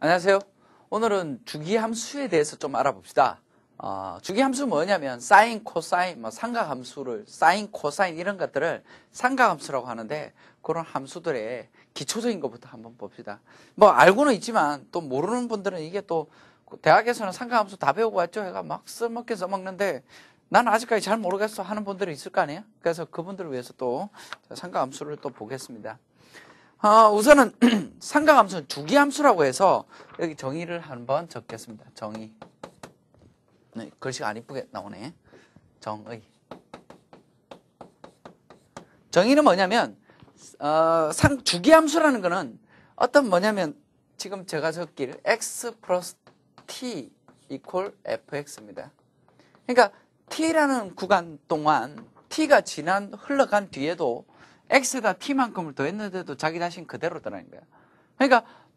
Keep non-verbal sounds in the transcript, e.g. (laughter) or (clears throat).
안녕하세요. 오늘은 주기함수에 대해서 좀 알아봅시다. 어, 주기함수 뭐냐면 사인, 코사인, 뭐 삼각함수를 사인, 코사인 이런 것들을 삼각함수라고 하는데 그런 함수들의 기초적인 것부터 한번 봅시다. 뭐 알고는 있지만 또 모르는 분들은 이게 또 대학에서는 삼각함수 다 배우고 왔죠. 해가 막 써먹긴 써먹는데 난 아직까지 잘 모르겠어 하는 분들이 있을 거 아니에요? 그래서 그분들을 위해서 또 삼각함수를 또 보겠습니다. 어, 우선은 상가함수는 (clears throat) 주기함수라고 해서 여기 정의를 한번 적겠습니다. 정의. 네, 글씨가 안 이쁘게 나오네. 정의. 정의는 뭐냐면 어, 상 주기함수라는 거는 어떤 뭐냐면 지금 제가 적길 x 플러스 t equal fx입니다. 그러니까 t라는 구간 동안 t가 지난 흘러간 뒤에도 X에다 T만큼을 더했는데도 자기 자신 그대로더라는 거야. 그러니까